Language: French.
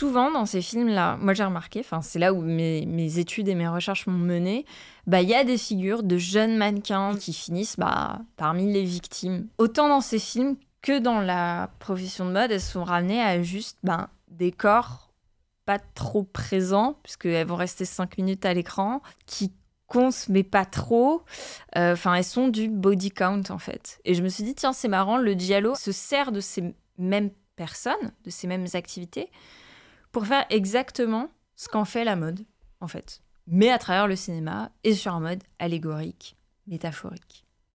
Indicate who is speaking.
Speaker 1: souvent dans ces films-là, moi j'ai remarqué, enfin c'est là où mes, études et mes recherches m'ont mené, bah il y a des figures de jeunes mannequins qui finissent bah, parmi les victimes. Autant dans ces films que dans la profession de mode, elles sont ramenées à juste ben, des corps pas trop présents, puisqu'elles vont rester 5 minutes à l'écran, qui comptent mais pas trop. Euh, enfin, elles sont du body count en fait. Et je me suis dit, tiens, c'est marrant, le dialogue se sert de ces mêmes personnes, de ces mêmes activités, pour faire exactement ce qu'en fait la mode, en fait. Mais à travers le cinéma et sur un mode allégorique, métaphorique.